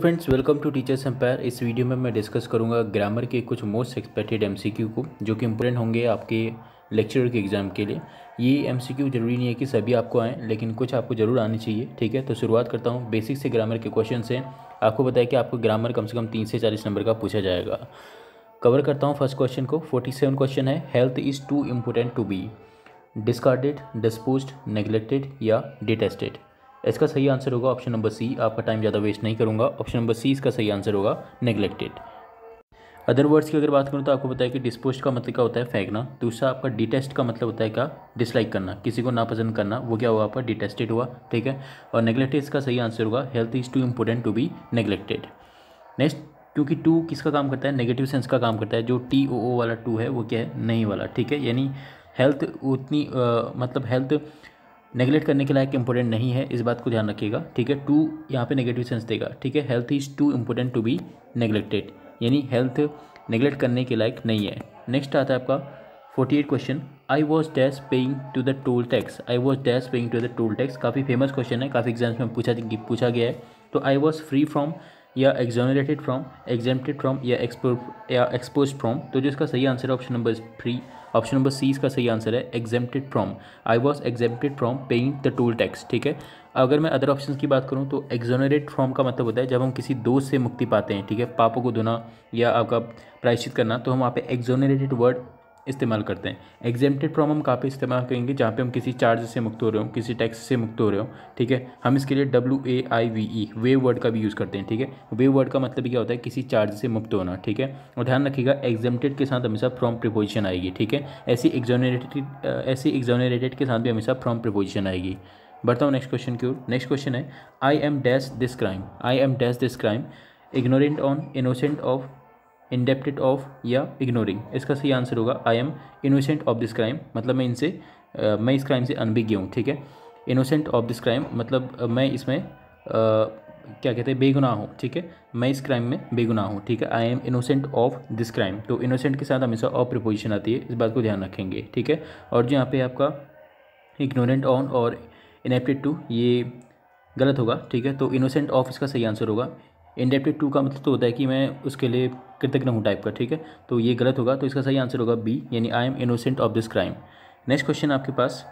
friends welcome to teachers empire इस video में मैं डिस्कस करूंगा ग्रामर के कुछ मोस्ट एक्सपेक्टेड एमसीक्यू को जो कि इम्पोर्टेंट होंगे आपके लेक्चरर के एग्ज़ाम के लिए ये एमसीक्यू ज़रूरी नहीं है कि सभी आपको आएँ लेकिन कुछ आपको ज़रूर आने चाहिए ठीक है तो शुरुआत करता हूँ बेसिक से ग्रामर के क्वेश्चन हैं आपको बताया कि आपको ग्रामर कम से कम तीन से चालीस नंबर का पूछा जाएगा कवर करता हूँ फर्स्ट क्वेश्चन को फोर्टी सेवन क्वेश्चन है health is too important to be discarded dispose neglected या डिटेस्टेड इसका सही आंसर होगा ऑप्शन नंबर सी आपका टाइम ज़्यादा वेस्ट नहीं करूँगा ऑप्शन नंबर सी इसका सही आंसर होगा नेग्लेक्टेड अदर वर्ड्स की अगर बात करूँ तो आपको बताया कि डिस्पोज का मतलब क्या होता है फेंकना दूसरा आपका डिटेस्ट का मतलब होता है क्या डिसलाइक करना किसी को नापसंद करना वो क्या हुआ आपका डिटेस्टेड हुआ ठीक है और नेग्लेक्टेड इसका सही आंसर होगा health is too important to be neglected next क्योंकि टू किसका काम करता है नेगेटिव सेंस का काम करता है जो टी ओ ओ वाला टू है वो क्या है नहीं वाला ठीक है यानी हेल्थ उतनी आ, मतलब हेल्थ नेगलेक्ट करने के लायक इंपॉर्टेंट नहीं है इस बात को ध्यान रखिएगा ठीक है टू यहाँ पे नेगेटिव सेंस देगा ठीक है health is too important to be neglected यानी हेल्थ नेगलेक्ट करने के लायक नहीं है नेक्स्ट आता है आपका forty eight question I was dash paying to the toll tax I was dash paying to the toll tax काफ़ी फेमस क्वेश्चन है काफ़ी एग्जाम्स में पूछा पूछा गया है तो आई वॉज फ्री फ्रॉम या एग्जामिनेटेड फ्रॉम एग्जामटेड फ्रॉम या एक्सपो या एक्सपोज फ्रॉम तो जो इसका सही answer option number free option number C इसका सही आंसर है exempted from I was exempted from paying the toll tax ठीक है अगर मैं अदर ऑप्शन की बात करूँ तो एग्जोनरेट फ्रॉम का मतलब होता है जब हम किसी दोस्त से मुक्ति पाते हैं ठीक है पापों को धोना या आपका प्रायश्चित करना तो हम वहाँ पे एग्जोनरेटेड वर्ड इस्तेमाल करते हैं एग्जेम्प्टेड फ्रॉम हम कहाँ पे इस्तेमाल करेंगे जहाँ पे हम किसी चार्ज से मुक्त हो रहे हो किसी टैक्स से मुक्त हो रहे हो ठीक है हम इसके लिए W A I V E wave word का भी यूज़ करते हैं ठीक है वेव वर्ड का मतलब क्या होता है किसी चार्ज से मुक्त होना ठीक है और ध्यान रखिएगा एग्जेम्प्टेड के साथ हमेशा फ्रॉम प्रिपोजिशन आएगी ठीक है ऐसी एग्जोनेटेड ऐसी एग्जोनेटेड के साथ भी हमेशा फ्रॉम प्रिपोजिशन आएगी बढ़ता हूँ नेक्स्ट क्वेश्चन की ओर नेक्स्ट क्वेश्चन है I am dash this crime I am dash this crime ignorant on innocent of indebted of या इग्नोरिंग इसका सही आंसर होगा I am innocent of this crime मतलब मैं इनसे आ, मैं इस क्राइम से अनभिज्ञ हूँ ठीक है इनोसेंट ऑफ दिस क्राइम मतलब मैं इसमें आ, क्या कहते हैं बेगुनाह हूँ ठीक है मैं इस क्राइम में बेगुनाह हूँ ठीक है I am innocent of this crime तो इनोसेंट के साथ हमेशा ऑफ प्रिपोजिशन आती है इस बात को ध्यान रखेंगे ठीक है और जो यहाँ पे आपका इग्नोरेंट ऑन और इनएप्टेड टू ये गलत होगा ठीक है तो इनोसेंट ऑफ इसका सही आंसर होगा इंडेप्टिव टू का मतलब तो होता है कि मैं उसके लिए कृतज्ञ हूँ टाइप का ठीक है तो ये गलत होगा तो इसका सही आंसर होगा बी यानी I am innocent of this crime next question आपके पास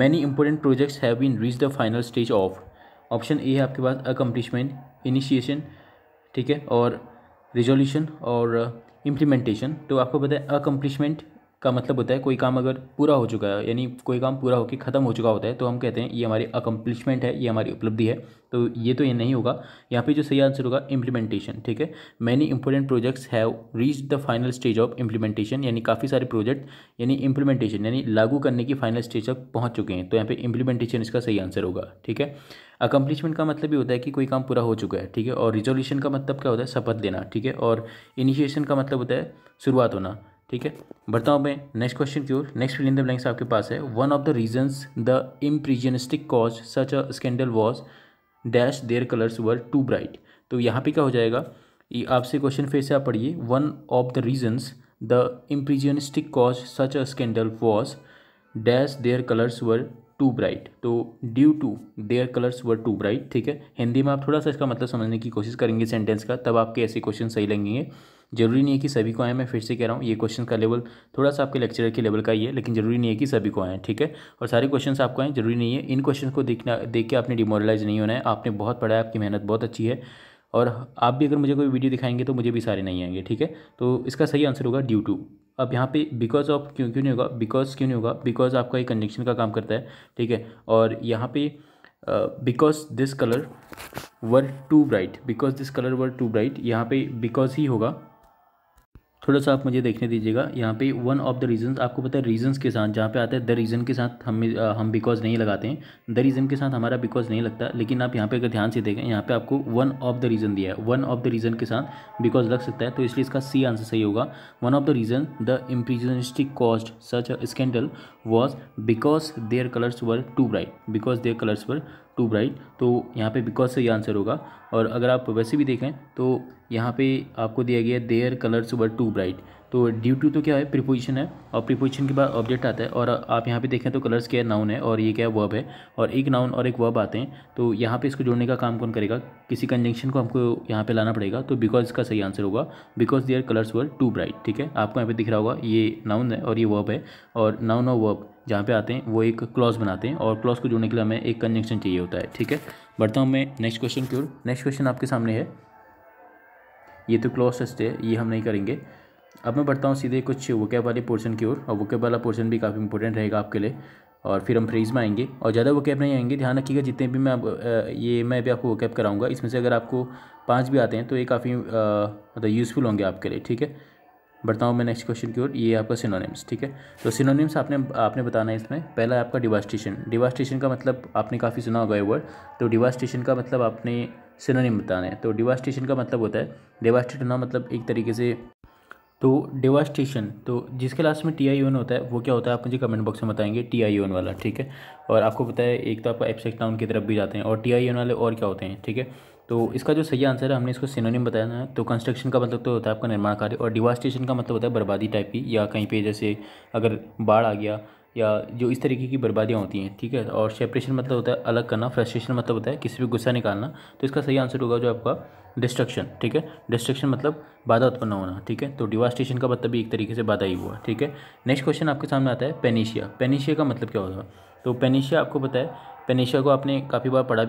many important projects have been reach the final stage of option A है आपके पास अकम्पलिशमेंट इनिशिएशन ठीक है और रिजोल्यूशन और इम्प्लीमेंटेशन uh, तो आपको पता है अकम्पलिशमेंट का मतलब होता है कोई काम अगर पूरा हो चुका है यानी कोई काम पूरा होकर ख़त्म हो चुका होता है तो हम कहते हैं ये हमारी अकम्प्लिशमेंट है ये हमारी उपलब्धि है तो ये तो ये नहीं होगा यहाँ पे जो सही आंसर होगा इम्प्लीमेंटेशन ठीक है many important projects have reach the final stage of implementation यानी काफ़ी सारे प्रोजेक्ट यानी इम्प्लीमेंटेशन यानी लागू करने की फाइनल स्टेज तक पहुँच चुके हैं तो यहाँ पर इम्प्लीमेंटेशन इसका सही आंसर होगा ठीक है अकम्प्लिशमेंट का मतलब ये होता है कि कोई काम पूरा हो चुका है ठीक है और रिजोल्यूशन का मतलब क्या होता है शपथ लेना ठीक है और इनिशिएशन का मतलब होता है शुरुआत होना ठीक है बढ़ता हूँ मैं नेक्स्ट क्वेश्चन की ओर नेक्स्ट फिलिंग द ब्लैंक्स आपके पास है one of the reasons the impressionistic cause such a scandal was dash their colours were too bright तो यहाँ पे क्या हो जाएगा ये आपसे क्वेश्चन फिर से आप पढ़िए one of the reasons the impressionistic cause such a scandal was dash their colours were too bright तो due to their colours were too bright ठीक है हिंदी में आप थोड़ा सा इसका मतलब समझने की कोशिश करेंगे सेंटेंस का तब आपके ऐसे क्वेश्चन सही लगेंगे जरूरी नहीं है कि सभी को आए मैं फिर से कह रहा हूँ ये क्वेश्चन का लेवल थोड़ा सा आपके लेक्चरर के लेवल का ही है लेकिन जरूरी नहीं है कि सभी को आए ठीक है और सारे क्वेश्चन आपको आए जरूरी नहीं है इन क्वेश्चन को देखना देख के आपने डिमोरलाइज नहीं होना है आपने बहुत पढ़ा है आपकी मेहनत बहुत अच्छी है और आप भी अगर मुझे कोई वीडियो दिखाएंगे तो मुझे भी सारे नहीं आएंगे ठीक है तो इसका सही आंसर होगा ड्यू टू अब यहाँ पे बिकॉज ऑफ क्यों क्यों नहीं होगा बिकॉज क्यों नहीं होगा बिकॉज आपका ये कंडक्शन का काम करता है ठीक है और यहाँ पे because this colour were too bright because this colour were too bright यहाँ पे बिकॉज ही होगा थोड़ा सा आप मुझे देखने दीजिएगा यहाँ पे वन ऑफ द रीजंस आपको पता है रीजंस के साथ जहाँ पे आता है द रीज़न के साथ हम हम बिकॉज नहीं लगाते हैं द रीज़न के साथ हमारा बिकॉज नहीं लगता लेकिन आप यहाँ पे अगर ध्यान से देखें यहाँ पे आपको वन ऑफ द रीज़न दिया है वन ऑफ द रीज़न के साथ बिकॉज लग सकता है तो इसलिए इसका सी आंसर सही होगा one of the reason the impressionistic cost such scandal was because their colours were too bright because their colours were too bright तो यहाँ पे बिकॉज से ये आंसर होगा और अगर आप वैसे भी देखें तो यहाँ पे आपको दिया गया their colours were too bright तो ड्यू टू तो क्या है प्रीपोजिशन है और प्रीपोजिशन के बाद ऑब्जेक्ट आता है और आप यहाँ पे देखें तो कलर्स क्या है नाउन है और ये क्या है वर्ब है और एक नाउन और एक वर्ब आते हैं तो यहाँ पे इसको जोड़ने का काम कौन करेगा किसी कंजंक्शन को हमको यहाँ पे लाना पड़ेगा तो बिकॉज इसका सही आंसर होगा because their colours were too bright ठीक है आपको यहाँ पर दिख रहा होगा ये नाउन है और ये वर्ब है और नाउन और वर्ब जहाँ पर आते हैं वो एक क्लॉज बनाते हैं और क्लॉज को जोड़ने के लिए हमें एक कंजंक्शन चाहिए होता है ठीक है बढ़ता हूँ मैं नेक्स्ट क्वेश्चन की ओर नेक्स्ट क्वेश्चन आपके सामने है ये तो क्लॉज सस्ते है ये हम नहीं करेंगे अब मैं बढ़ता हूँ सीधे कुछ कैब वाले पोर्शन की ओर और कैब वाला पोर्शन भी काफ़ी इंपॉर्टेंट रहेगा आपके लिए और फिर हम फ्रीज में आएंगे और ज़्यादा कैब नहीं आएंगे ध्यान रखिएगा जितने भी मैं आप, ये मैं भी आपको कैब कराऊंगा इसमें से अगर आपको पाँच भी आते हैं तो ये काफ़ी मतलब यूज़फुल होंगे आपके लिए ठीक है बढ़ता हूँ मैं नेक्स्ट क्वेश्चन की ओर ये आपका सिनोनिम्स ठीक है तो सिनोनिम्स आपने आपने बताना है इसमें पहला है आपका डिवास्टेशन डिवास्टेशन का मतलब आपने काफ़ी सुना होगा ये वर्ड तो डिवास्टेशन का मतलब आपने सिनोनिम बताना है तो डिवास्टेशन का मतलब होता है डिवास्टेट होना मतलब एक तरीके से तो डिवास्टेशन तो जिसके लास्ट में टी आई ओन होता है वो क्या होता है आप मुझे कमेंट बॉक्स में बताएंगे टी आई ओन वाला ठीक है और आपको पता है एक तो आपका एब्सेक्ट टाउन की तरफ भी जाते हैं और टी आई एन वाले और क्या होते हैं ठीक है तो इसका जो सही आंसर है हमने इसको सिनोनिम बताया ना तो कंस्ट्रक्शन का मतलब तो होता है आपका निर्माण कार्य और डिवास्टेशन का मतलब होता है बर्बादी टाइप की या कहीं पर जैसे अगर बाढ़ आ गया या जो इस तरीके की बर्बादियाँ होती हैं ठीक है और सेपरेशन मतलब होता है अलग करना फ्रस्ट्रेशन मतलब होता है किसी भी गुस्सा निकालना तो इसका सही आंसर होगा जो आपका डिस्ट्रक्शन ठीक है डिस्ट्रक्शन मतलब बाधा उत्पन्न होना ठीक है तो डिवास्टेशन का मतलब भी एक तरीके से बाधा ही हुआ ठीक है नेक्स्ट क्वेश्चन आपके सामने आता है पेनीशिया पेनीशिया का मतलब क्या होगा तो पेनीशिया आपको पता है पेनीशिया को आपने काफ़ी बार पढ़ा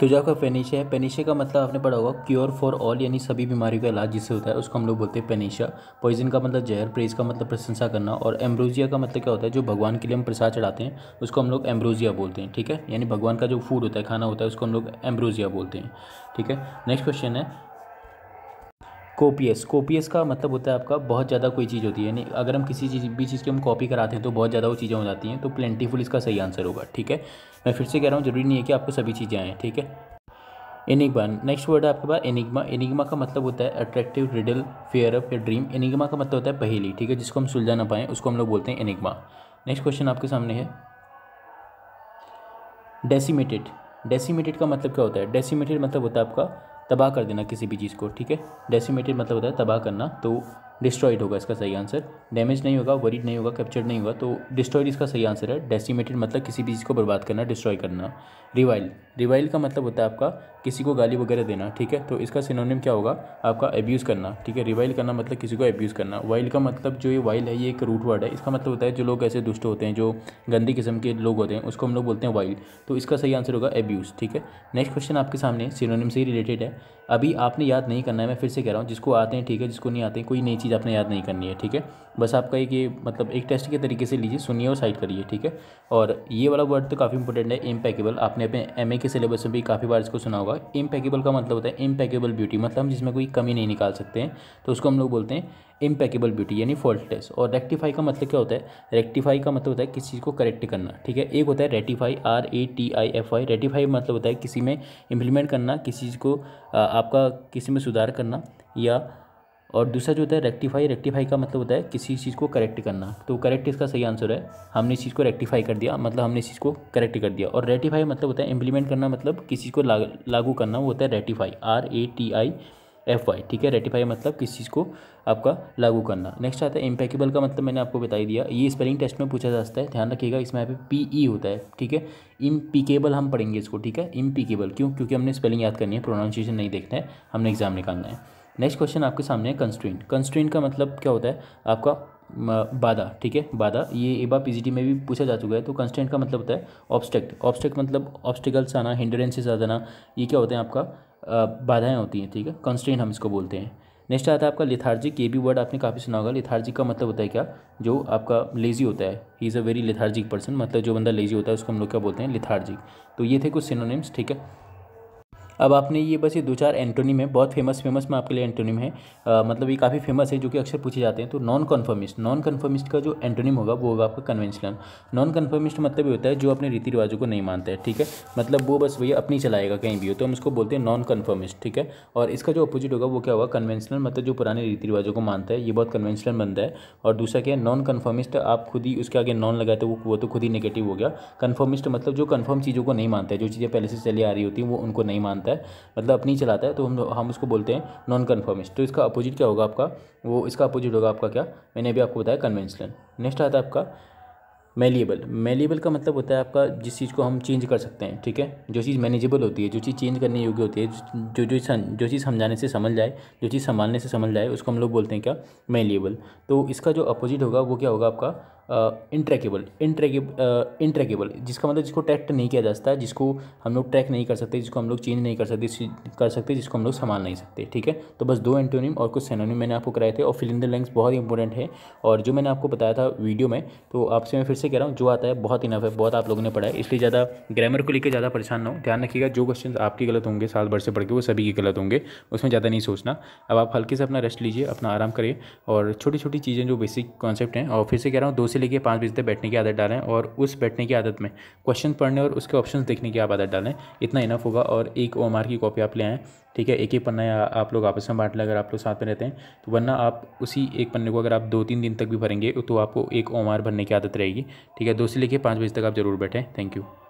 तो जो आपका पेनीशा है पेनीशा का मतलब आपने पढ़ा होगा क्योर फॉर ऑल यानी सभी बीमारियों का इलाज जिससे होता है उसको हम लोग बोलते हैं पेनीशा पॉइजन का मतलब जहर प्रेस का मतलब प्रशंसा करना और एम्ब्रोजिया का मतलब क्या होता है जो भगवान के लिए हम प्रसाद चढ़ाते हैं उसको हम लोग एम्ब्रोजिया बोलते हैं ठीक है यानी भगवान का जो फूड होता है खाना होता है उसको हम लोग एम्ब्रोजिया बोलते हैं ठीक है नेक्स्ट क्वेश्चन है कोपियस कोपियस का मतलब होता है आपका बहुत ज़्यादा कोई चीज़ होती है यानी अगर हम किसी चीज़ भी चीज़ की हम कॉपी कराते हैं तो बहुत ज़्यादा वो चीज़ें हो जाती हैं तो प्लेंटीफुल इसका सही आंसर होगा ठीक है मैं फिर से कह रहा हूँ ज़रूरी नहीं है कि आपको सभी चीज़ें आएँ ठीक है एनिग्मा नेक्स्ट वर्ड है आपके पास एनिग्मा एनिग्मा का मतलब होता है अट्रैक्टिव रिडल फेयर अप या ड्रीम एनिग्मा का मतलब होता है पहेली ठीक है जिसको हम सुलझा ना पाएँ उसको हम लोग बोलते हैं एनिग्मा नेक्स्ट क्वेश्चन आपके सामने है डेसीमेटेड डेसीमेटेड का मतलब क्या होता है डेसीमेटेड मतलब होता है आपका तबाह कर देना किसी भी चीज़ को ठीक है डेसीमेटेड मतलब होता है तबाह करना तो डिस्ट्रॉयड होगा इसका सही आंसर डैमेज नहीं होगा वरीड नहीं होगा कैप्चर्ड नहीं होगा तो डिस्ट्रॉयड इसका सही आंसर है डेसीमेटेड मतलब किसी भी चीज़ को बर्बाद करना डिस्ट्रॉय करना रिवाइल रिवाइल का मतलब होता है आपका किसी को गाली वगैरह देना ठीक है तो इसका सिनोनिम क्या होगा आपका एब्यूज़ करना ठीक है रिवाइल करना मतलब किसी को एब्यूज़ करना वाइल का मतलब जो ये वाइल है ये एक रूट वर्ड है इसका मतलब होता है जो लोग ऐसे दुष्ट होते हैं जो गंदी किस्म के लोग होते हैं उसको हम लोग बोलते हैं वाइल तो इसका सही आंसर होगा एब्यूज़ ठीक है नेक्स्ट क्वेश्चन आपके सामने सिनोनिम से ही रिलेटेड है अभी आपने याद नहीं करना है मैं फिर से कह रहा हूँ जिसको आते हैं ठीक है जिसको नहीं आते कोई नई चीज़ आपने याद नहीं करनी है ठीक है बस आपका एक ये मतलब एक टेस्ट के तरीके से लीजिए सुनिए और साइड करिए ठीक है और ये वाला वर्ड तो काफ़ी इंपॉर्टेंट है इम्पैकेबल आपने अपने एम के सिलेबस में भी काफ़ी बार इसको सुना होगा होगा इम्पैकेबल का मतलब होता है इम्पैकेबल ब्यूटी मतलब हम जिसमें कोई कमी नहीं निकाल सकते हैं तो उसको हम लोग बोलते हैं इम्पैकेबल ब्यूटी यानी फॉल्टलेस और रेक्टिफाई का मतलब क्या होता है रेक्टिफाई का मतलब होता है किसी चीज़ को करेक्ट करना ठीक है एक होता है ratify R A T I F I ratify मतलब होता है किसी में इम्प्लीमेंट करना किसी चीज़ को आपका किसी में सुधार करना या और दूसरा जो होता है रेक्टिफाई रेक्टिफाई का मतलब होता है किसी चीज़ को करेक्ट करना तो करेक्ट इसका सही आंसर है हमने इस चीज़ को रेक्टिफाई कर दिया मतलब हमने इस चीज़ को करेक्ट कर दिया और रेटिफाई मतलब होता है इम्प्लीमेंट करना मतलब किसी को लागू करना वो होता है ratify R A T I F Y ठीक है रेटिफाई मतलब किस चीज़ को आपका लागू करना नेक्स्ट आता है इम्पैकेबल का मतलब मैंने आपको बताई दिया ये स्पेलिंग टेस्ट में पूछा जाता है ध्यान रखिएगा इसमें यहाँ पे पी ई e होता है ठीक है इम्पीकेबल हम पढ़ेंगे इसको ठीक है इम्पीकेबल क्यों क्योंकि हमने स्पेलिंग याद करनी है प्रोनाउंसिएशन नहीं देखना है हमने एग्जाम निकालना है नेक्स्ट क्वेश्चन आपके सामने है कंस्ट्रेंट कंस्ट्रेंट का मतलब क्या होता है आपका बाधा ठीक है बाधा ये एक बार पीजीटी में भी पूछा जा चुका है तो कंस्टेंट का मतलब होता है ऑब्स्टेक्ट ऑब्स्टेक्ट मतलब ऑब्स्टिकल्स आना हिंडरेंसेज आ जाना ये क्या होते हैं आपका बाधाएं होती हैं ठीक है कंस्टेंट हम इसको बोलते हैं नेक्स्ट आता है आपका लिथार्जिक ये भी वर्ड आपने काफ़ी सुना होगा लिथार्जिक का मतलब होता है क्या जो आपका लेजी होता है he is a very lethargic person मतलब जो बंदा लेजी होता है उसको हम लोग क्या बोलते हैं लिथार्जिक तो ये थे कुछ सिनोनिम्स ठीक है अब आपने ये बस ये दो चार एंटोनी है बहुत फेमस फेमस में आपके लिए एंटोनीम है आ, मतलब ये काफ़ी फेमस है जो कि अक्सर पूछे जाते हैं तो नॉन कन्फर्मिस्ट नॉन कन्फर्मिस्ट का जो एंटोनीम होगा वो होगा आपका कन्वेंशनल नॉन कन्फर्मिस्ट मतलब ये होता है जो अपने रीति रिवाजों को नहीं मानता है ठीक है मतलब वो बस वही अपनी चलाएगा कहीं भी हो तो हम उसको बोलते हैं नॉन कन्फर्मिस्ट ठीक है और इसका जो अपोजिट होगा वो क्या होगा कन्वेंशनल मतलब जो पुराने रीति रिवाजों को मानता है ये बहुत कन्वेंशनल बनता है और दूसरा क्या है नॉन कन्फर्मिस्ट आप खुद ही उसके आगे नॉन लगाते हो वो तो खुद ही नेगेटिव हो गया कन्फर्मिस्ट मतलब जो कन्फर्म चीज़ों को नहीं मानता है जो चीज़ें पहले से चली आ रही होती हैं वो उनको नहीं मानता चलाता है मतलब अपनी चलाता है तो हम हम उसको बोलते हैं नॉन कन्फर्मिस्ट तो इसका अपोजिट क्या होगा आपका वो इसका अपोजिट होगा आपका क्या मैंने अभी आपको बताया कन्वेंशनल नेक्स्ट आता है आपका मेलिएबल मेलिएबल का मतलब होता है आपका जिस चीज़ को हम चेंज कर सकते हैं ठीक है जो चीज़ मैनेजेबल होती है जो चीज़ चेंज करने योग्य होती है जो जो जो चीज़ समझाने से समझ जाए जो चीज़ संभालने से समझ जाए उसको हम लोग बोलते हैं क्या मेलिएबल तो इसका जो अपोजिट होगा वो क्या होगा आपका इंट्रैकेबल इंट्रैकेब इंट्रैकेबल जिसका मतलब जिसको ट्रैक नहीं किया जा सकता जिसको हम लोग ट्रैक नहीं कर सकते जिसको हम लोग चेंज नहीं कर सकते कर सकते जिसको हम लोग संभाल नहीं सकते ठीक है तो बस दो एंटोनिम और कुछ सेनोनिम मैंने आपको कराए थे और फिल इन द लैंग्स बहुत ही इंपॉर्टेंट है और जो मैंने आपको बताया था वीडियो में तो आपसे मैं फिर से कह रहा हूँ जो आता है बहुत इनफ है बहुत आप लोगों ने पढ़ा है इसलिए ज़्यादा ग्रामर को लेकर ज़्यादा परेशान ना हो ध्यान रखिएगा जो क्वेश्चन आपके गलत होंगे साल भर से पढ़ के वो सभी के गलत होंगे उसमें ज़्यादा नहीं सोचना अब आप हल्के से अपना रेस्ट लीजिए अपना आराम करिए और छोटी छोटी चीज़ें जो बेसिक कॉन्सेप्ट हैं और फिर से कह रहा हूँ दो से लेके पाँच बजे तक बैठने की आदत डालें और उस बैठने की आदत में क्वेश्चन पढ़ने और उसके ऑप्शन देखने की आप आदत डालें इतना इनफ होगा और एक ओ की कॉपी आप ले आएँ ठीक है एक ही पन्ना या आप लोग आपस में बांट लें अगर आप लोग साथ में रहते हैं तो वरना आप उसी एक पन्ने को अगर आप दो तीन दिन तक भी भरेंगे तो आपको एक ओ भरने की आदत रहेगी ठीक है दो से लेकर पाँच बजे तक आप ज़रूर बैठें थैंक यू